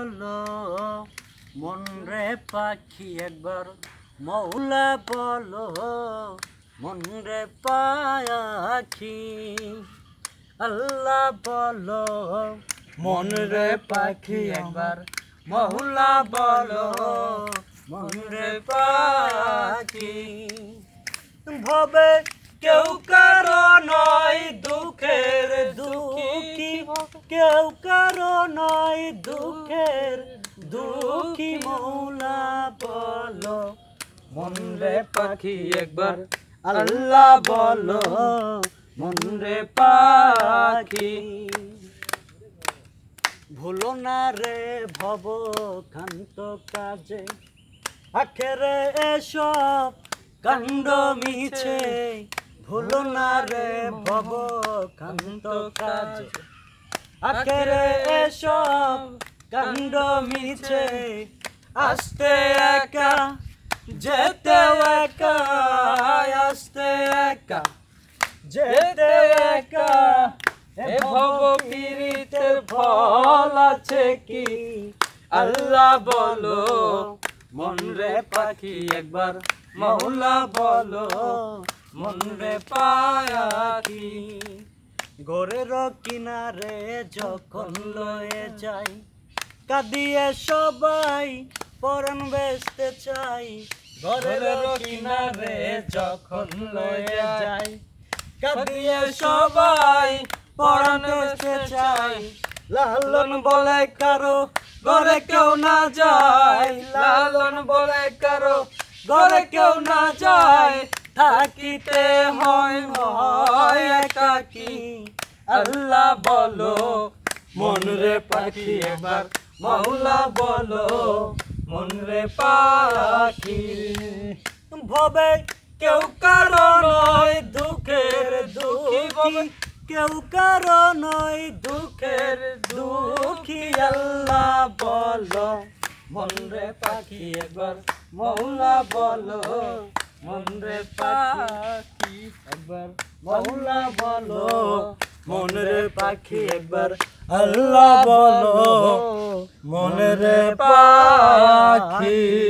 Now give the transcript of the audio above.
বলো মন রে পাখি একবার মৌলা বলো মন রে পাখি আল্লাহ বলো মন রে পাখি একবার মহুলা বলো মন রে পাখি ভবে কেউ কারো নয় দুঃখের দুঃখী কেউ কারো নয় দুঃখ দুঃখী মৌলা বলো মন রে পাখি একবার আল্লাহ বলো মন রে পাখি ভুলো না রে ভব কান্ত কাজে আখেরে এসব কাণ্ড মিছে ভুলো না রে ভব কান্ত কাজে আখেরে এসব কাণ্ড মিছে আসতে একা যেতে একা আসতে একা যেতে একা এ ফল আছে কি আল্লাহ বলো মন রে পাখি একবার মহলা বলো মন রে পায়াকি ঘরের কিনারে যখন লয়ে যায় কাঁদিয়ে সবাই পরণ বেসতে চাই ঘরের কিনারে যখন লয়ে যাই কাঁদিয়ে সবাই পরন বেসতে চাই লালন বলে কারো ঘরে কেউ না যায় লালন বলে কারো ঘরে কেউ না যায় থাকিতে হয় হয় একাকি আল্লাহ বলো মনরে পাখি এবার মাওলা বলো মন রে পাখি ভবে কেউ কারণ দুঃখের দুঃখী কেউ কারণ দুঃখের দুঃখী আল্লাহ বলো মন রে পাখি একবার মৌলা বলো মন রে পাখি একবার মৌলা বলো মনের পাখি একবার আল্লাহ বলো মনের পাখি